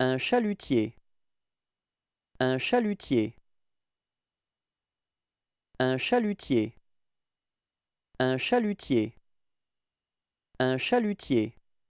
Un chalutier. Un chalutier. Un chalutier. Un chalutier. Un chalutier.